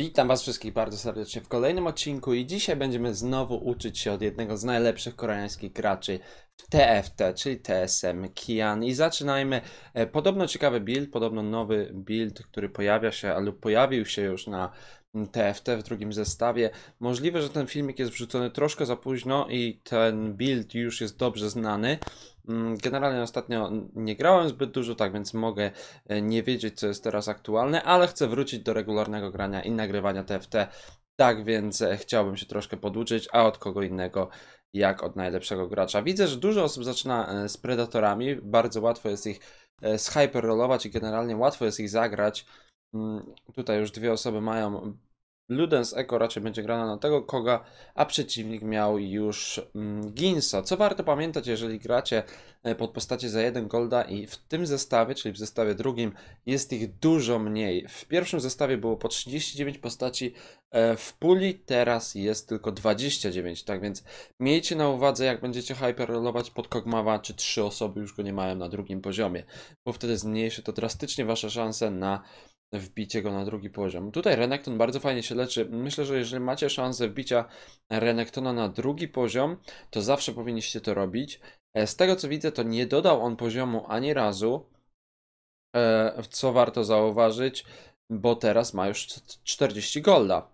Witam Was wszystkich bardzo serdecznie w kolejnym odcinku i dzisiaj będziemy znowu uczyć się od jednego z najlepszych koreańskich graczy w TFT, czyli TSM Kian. I zaczynajmy. E, podobno ciekawy build, podobno nowy build, który pojawia się albo pojawił się już na TFT w drugim zestawie. Możliwe, że ten filmik jest wrzucony troszkę za późno i ten build już jest dobrze znany. Mm, generalnie ostatnio nie grałem zbyt dużo, tak więc mogę e, nie wiedzieć, co jest teraz aktualne, ale chcę wrócić do regularnego grania i nagrywania TFT. Tak więc e, chciałbym się troszkę poduczyć, a od kogo innego jak od najlepszego gracza. Widzę, że dużo osób zaczyna e, z predatorami, bardzo łatwo jest ich zhyperrolować i generalnie łatwo jest ich zagrać. Mm, tutaj już dwie osoby mają Ludens Echo raczej będzie grana na tego koga, a przeciwnik miał już mm, Ginsa. Co warto pamiętać, jeżeli gracie e, pod postacie za jeden golda i w tym zestawie, czyli w zestawie drugim, jest ich dużo mniej. W pierwszym zestawie było po 39 postaci e, w puli, teraz jest tylko 29, tak więc miejcie na uwadze, jak będziecie hyperrolować pod Kogmawa, czy trzy osoby już go nie mają na drugim poziomie, bo wtedy zmniejszy to drastycznie wasze szanse na wbicie go na drugi poziom. Tutaj Renekton bardzo fajnie się leczy. Myślę, że jeżeli macie szansę wbicia Renektona na drugi poziom, to zawsze powinniście to robić. E, z tego co widzę, to nie dodał on poziomu ani razu, e, co warto zauważyć, bo teraz ma już 40 golda.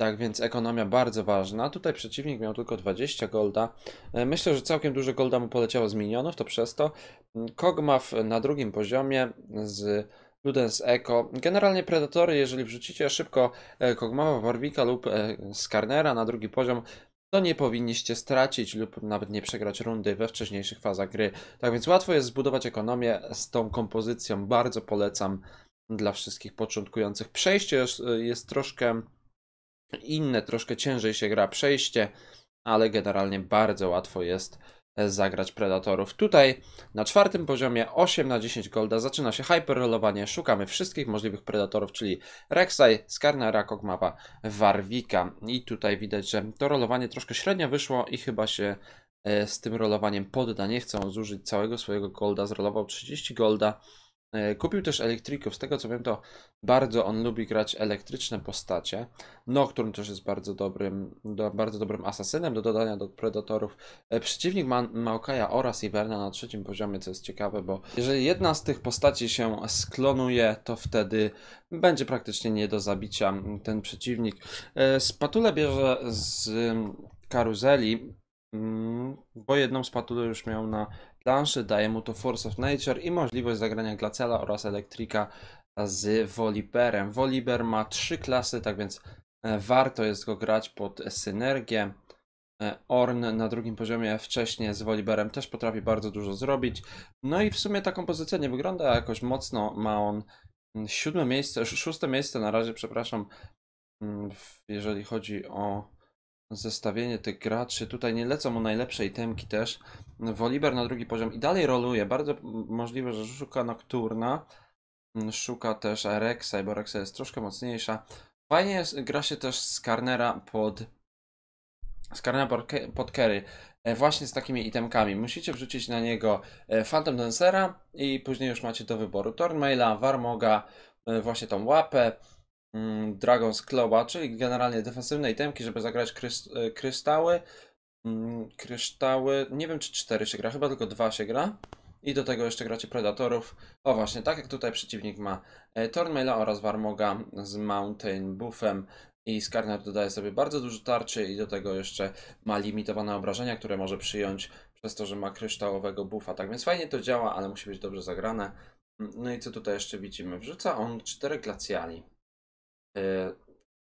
Tak więc ekonomia bardzo ważna. Tutaj przeciwnik miał tylko 20 golda. E, myślę, że całkiem dużo golda mu poleciało z minionów, to przez to Kogmaw na drugim poziomie z Ludens Eco. Generalnie predatory, jeżeli wrzucicie szybko e, Kogmawa, Warwika lub e, Skarnera na drugi poziom, to nie powinniście stracić lub nawet nie przegrać rundy we wcześniejszych fazach gry. Tak więc łatwo jest zbudować ekonomię z tą kompozycją. Bardzo polecam dla wszystkich początkujących. Przejście jest e, troszkę inne, troszkę ciężej się gra przejście, ale generalnie bardzo łatwo jest zagrać Predatorów. Tutaj na czwartym poziomie 8 na 10 golda zaczyna się hyperrolowanie. Szukamy wszystkich możliwych Predatorów, czyli Rek'Sai, Skarnera, Kog'Mawa, Warwika. I tutaj widać, że to rolowanie troszkę średnio wyszło i chyba się e, z tym rolowaniem podda. Nie chcą zużyć całego swojego golda. Zrolował 30 golda E, kupił też elektryków, z tego co wiem to bardzo on lubi grać elektryczne postacie. Nocturne też jest bardzo dobrym, do, bardzo dobrym asasynem do dodania do Predatorów. E, przeciwnik ma Maokaja oraz Iverna na trzecim poziomie, co jest ciekawe, bo jeżeli jedna z tych postaci się sklonuje, to wtedy będzie praktycznie nie do zabicia ten przeciwnik. E, Spatulę bierze z mm, karuzeli Mm, bo jedną z spatulę już miał na planszy, daje mu to Force of Nature i możliwość zagrania Glacela oraz Elektrika z Voliberem. Voliber ma trzy klasy, tak więc e, warto jest go grać pod synergię. E, Orn na drugim poziomie wcześniej z Voliberem też potrafi bardzo dużo zrobić. No i w sumie ta kompozycja nie wygląda jakoś mocno. Ma on mm, siódme miejsce, szóste miejsce na razie, przepraszam, mm, jeżeli chodzi o zestawienie tych graczy. Tutaj nie lecą mu najlepsze itemki też. Woliber na drugi poziom i dalej roluje. Bardzo możliwe, że szuka Nocturna. Mm, szuka też Erexa, bo Erexa jest troszkę mocniejsza. Fajnie jest, gra się też z Karnera pod Karnera pod Kery e, Właśnie z takimi itemkami. Musicie wrzucić na niego e, Phantom Dancera i później już macie do wyboru Tornmaila, Warmoga, e, właśnie tą łapę, Mm, Dragon's Claw'a, czyli generalnie defensywnej temki, żeby zagrać kryst e, kryształy. Mm, kryształy, nie wiem czy 4 się gra, chyba tylko 2 się gra. I do tego jeszcze gracie Predatorów. O właśnie, tak jak tutaj przeciwnik ma e, Thornmaila oraz Warmoga z Mountain Buffem i Skarner dodaje sobie bardzo dużo tarczy i do tego jeszcze ma limitowane obrażenia, które może przyjąć przez to, że ma kryształowego buffa. Tak więc fajnie to działa, ale musi być dobrze zagrane. Mm, no i co tutaj jeszcze widzimy? Wrzuca on cztery glacjali. Y,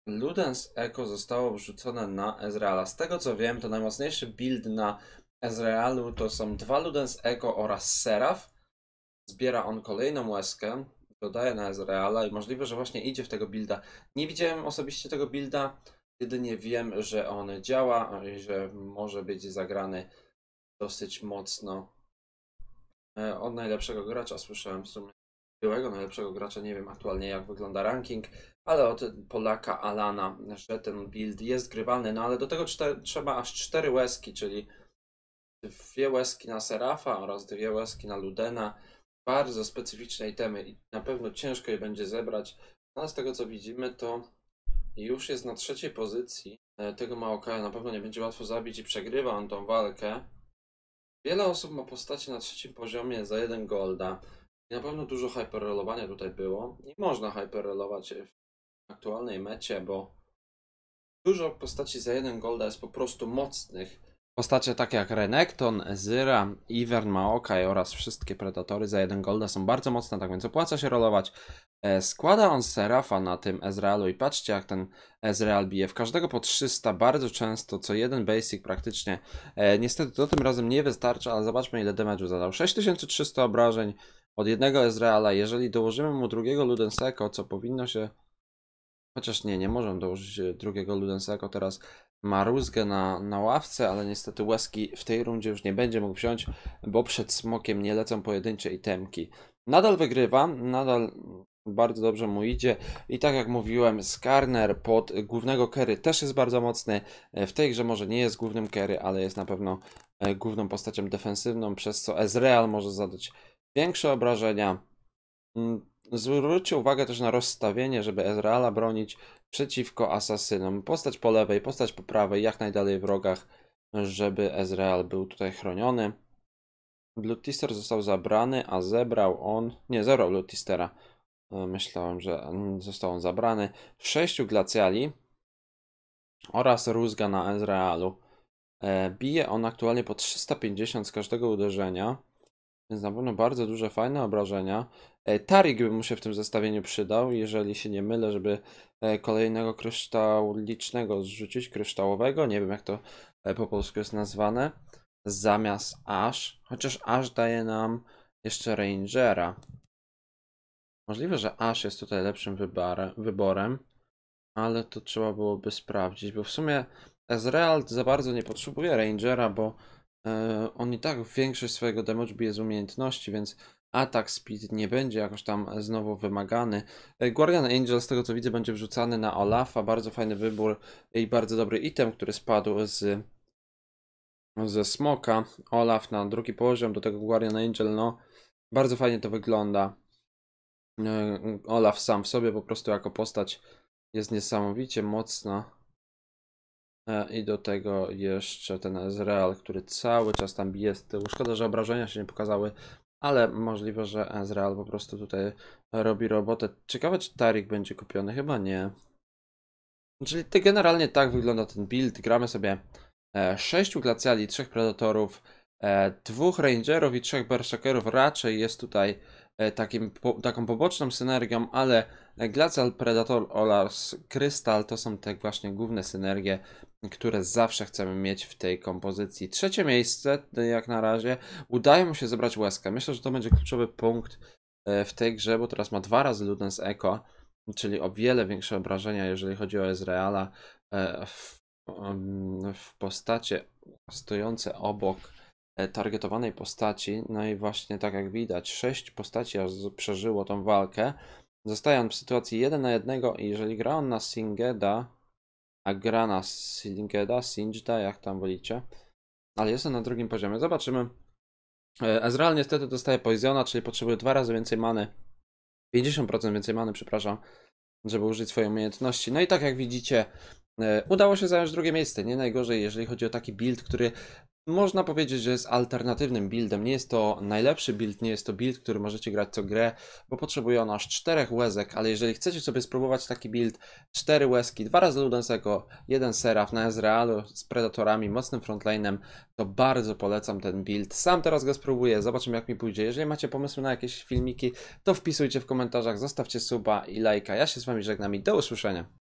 Ludens Echo zostało wrzucone na Ezreala. Z tego co wiem, to najmocniejszy build na Ezrealu to są dwa Ludens Echo oraz Seraf. Zbiera on kolejną łezkę, dodaje na Ezreala i możliwe, że właśnie idzie w tego builda. Nie widziałem osobiście tego builda, jedynie wiem, że on działa i że może być zagrany dosyć mocno. E, od najlepszego gracza słyszałem w sumie byłego najlepszego gracza. Nie wiem aktualnie jak wygląda ranking, ale od Polaka Alana, że ten build jest grywalny, no ale do tego czter, trzeba aż cztery łezki, czyli dwie łezki na Serafa oraz dwie łezki na Ludena. Bardzo specyficznej temy i na pewno ciężko je będzie zebrać, ale no, z tego co widzimy to już jest na trzeciej pozycji. E, tego Maokaja na pewno nie będzie łatwo zabić i przegrywa on tą walkę. Wiele osób ma postacie na trzecim poziomie za jeden golda. I na pewno dużo hyperrolowania tutaj było. Nie można hyperrolować aktualnej mecie, bo dużo postaci za jeden golda jest po prostu mocnych. Postacie takie jak Renekton, Zyra, Ivern, Maokai oraz wszystkie Predatory za jeden golda są bardzo mocne, tak więc opłaca się rolować. E, składa on Serafa na tym Ezrealu i patrzcie jak ten Ezreal bije w każdego po 300 bardzo często, co jeden basic praktycznie. E, niestety to tym razem nie wystarcza, ale zobaczmy ile damage'u zadał. 6300 obrażeń od jednego Ezreala, jeżeli dołożymy mu drugiego Ludenseko, co powinno się Chociaż nie, nie możemy dołożyć e, drugiego Ludensego. Teraz ma rózgę na, na ławce, ale niestety łezki w tej rundzie już nie będzie mógł wziąć, bo przed smokiem nie lecą pojedyncze itemki. Nadal wygrywa, nadal bardzo dobrze mu idzie i tak jak mówiłem, Skarner pod głównego Kerry też jest bardzo mocny. E, w tej grze może nie jest głównym Kerry, ale jest na pewno e, główną postacią defensywną, przez co Ezreal może zadać większe obrażenia. Mm, Zwróćcie uwagę też na rozstawienie, żeby Ezreala bronić przeciwko asasynom. Postać po lewej, postać po prawej, jak najdalej w rogach, żeby Ezreal był tutaj chroniony. Blutister został zabrany, a zebrał on... Nie, zebrał Blutistera. E, myślałem, że został on zabrany. Sześciu glacjali oraz rózga na Ezrealu. E, bije on aktualnie po 350 z każdego uderzenia. Więc na pewno bardzo duże, fajne obrażenia. E, Tarik by mu się w tym zestawieniu przydał, jeżeli się nie mylę, żeby e, kolejnego kryształu licznego zrzucić, kryształowego, nie wiem jak to e, po polsku jest nazwane, zamiast Aż. chociaż Aż daje nam jeszcze Rangera. Możliwe, że Aż jest tutaj lepszym wyborem, ale to trzeba byłoby sprawdzić, bo w sumie Ezreal za bardzo nie potrzebuje Rangera, bo E, on i tak większość swojego damage bije z umiejętności, więc atak speed nie będzie jakoś tam znowu wymagany. E, Guardian Angel, z tego co widzę, będzie wrzucany na Olafa. Bardzo fajny wybór i bardzo dobry item, który spadł z ze Smoka. Olaf na drugi poziom, do tego Guardian Angel, no bardzo fajnie to wygląda. E, Olaf sam w sobie po prostu jako postać jest niesamowicie mocna. E, I do tego jeszcze ten Ezreal, który cały czas tam bije z tyłu. Szkoda, że obrażenia się nie pokazały, ale możliwe, że Ezreal po prostu tutaj robi robotę. Ciekawe, czy Tarik będzie kupiony? Chyba nie. Czyli to generalnie tak wygląda ten build. Gramy sobie e, sześciu glacjali, trzech predatorów, e, dwóch rangerów i trzech berserkerów. Raczej jest tutaj takim, taką poboczną synergią, ale Glacial Predator oraz Krystal to są te właśnie główne synergie, które zawsze chcemy mieć w tej kompozycji. Trzecie miejsce, jak na razie, udaje mu się zebrać łezkę. Myślę, że to będzie kluczowy punkt e, w tej grze, bo teraz ma dwa razy Ludens Echo, czyli o wiele większe obrażenia, jeżeli chodzi o Ezreala e, w, w postacie stojące obok e, targetowanej postaci. No i właśnie tak jak widać, sześć postaci aż przeżyło tą walkę. Zostaje on w sytuacji 1 na 1 i jeżeli gra on na Singeda, a gra na Singeda, Singeda, jak tam wolicie, ale jest on na drugim poziomie. Zobaczymy. E, Ezreal niestety dostaje Poisona, czyli potrzebuje dwa razy więcej many. 50% więcej many, przepraszam, żeby użyć swojej umiejętności. No i tak jak widzicie, e, Udało się zająć drugie miejsce, nie najgorzej, jeżeli chodzi o taki build, który można powiedzieć, że jest alternatywnym buildem. Nie jest to najlepszy build, nie jest to build, który możecie grać co grę, bo potrzebuje on aż 4 łezek, ale jeżeli chcecie sobie spróbować taki build, 4 łezki, 2 razy Ludensego, 1 Seraf na Ezrealu z Predatorami, mocnym frontlane'em, to bardzo polecam ten build. Sam teraz go spróbuję, zobaczymy jak mi pójdzie. Jeżeli macie pomysły na jakieś filmiki, to wpisujcie w komentarzach, zostawcie suba i lajka. Ja się z Wami żegnam i do usłyszenia.